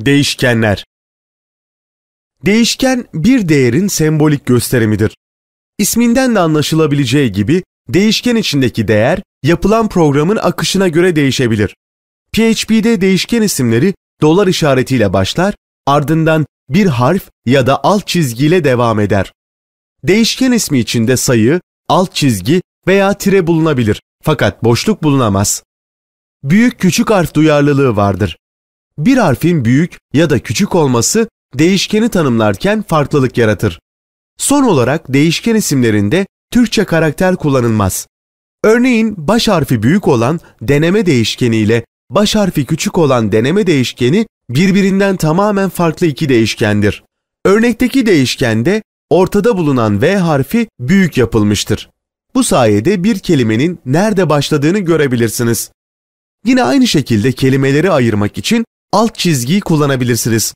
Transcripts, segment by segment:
Değişkenler Değişken bir değerin sembolik gösterimidir. İsminden de anlaşılabileceği gibi değişken içindeki değer yapılan programın akışına göre değişebilir. PHP'de değişken isimleri dolar işaretiyle başlar, ardından bir harf ya da alt çizgiyle devam eder. Değişken ismi içinde sayı, alt çizgi veya tire bulunabilir fakat boşluk bulunamaz. Büyük küçük harf duyarlılığı vardır bir harfin büyük ya da küçük olması değişkeni tanımlarken farklılık yaratır. Son olarak değişken isimlerinde Türkçe karakter kullanılmaz. Örneğin baş harfi büyük olan deneme değişkeni ile baş harfi küçük olan deneme değişkeni birbirinden tamamen farklı iki değişkendir. Örnekteki değişkende ortada bulunan V harfi büyük yapılmıştır. Bu sayede bir kelimenin nerede başladığını görebilirsiniz. Yine aynı şekilde kelimeleri ayırmak için alt çizgiyi kullanabilirsiniz.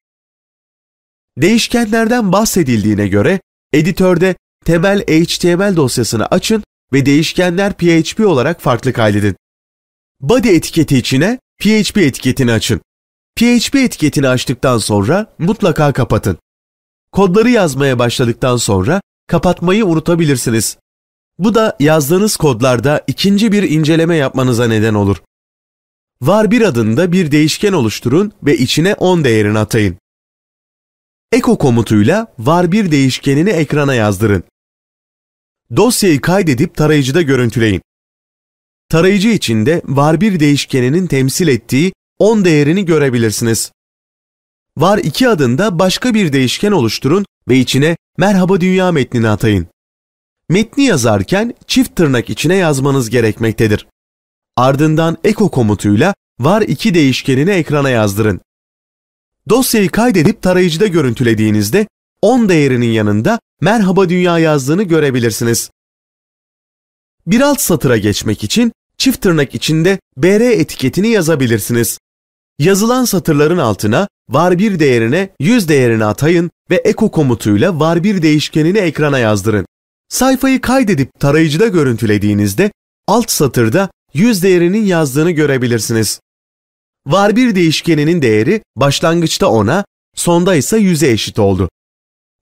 Değişkenlerden bahsedildiğine göre editörde temel HTML dosyasını açın ve değişkenler PHP olarak farklı kaydedin. Body etiketi içine PHP etiketini açın. PHP etiketini açtıktan sonra mutlaka kapatın. Kodları yazmaya başladıktan sonra kapatmayı unutabilirsiniz. Bu da yazdığınız kodlarda ikinci bir inceleme yapmanıza neden olur var bir adında bir değişken oluşturun ve içine 10 değerini atayın. Eko komutuyla var bir değişkenini ekrana yazdırın. Dosyayı kaydedip tarayıcıda görüntüleyin. Tarayıcı içinde var bir değişkeninin temsil ettiği 10 değerini görebilirsiniz. Var 2 adında başka bir değişken oluşturun ve içine merhaba dünya metnini atayın. Metni yazarken çift tırnak içine yazmanız gerekmektedir ardından eko komutuyla var iki değişkenini ekrana yazdırın. Dosyayı kaydedip tarayıcıda görüntülediğinizde 10 değerinin yanında merhaba dünya yazdığını görebilirsiniz. Bir alt satıra geçmek için çift tırnak içinde BR etiketini yazabilirsiniz. Yazılan satırların altına var1 değerine 100 değerini atayın ve eko komutuyla var1 değişkenini ekrana yazdırın. Sayfayı kaydedip tarayıcıda görüntülediğinizde alt satırda yüz değerinin yazdığını görebilirsiniz. Var bir değişkeninin değeri başlangıçta 10'a, sonda ise 100'e eşit oldu.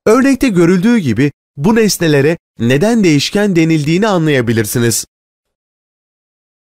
Örnekte görüldüğü gibi bu nesnelere neden değişken denildiğini anlayabilirsiniz.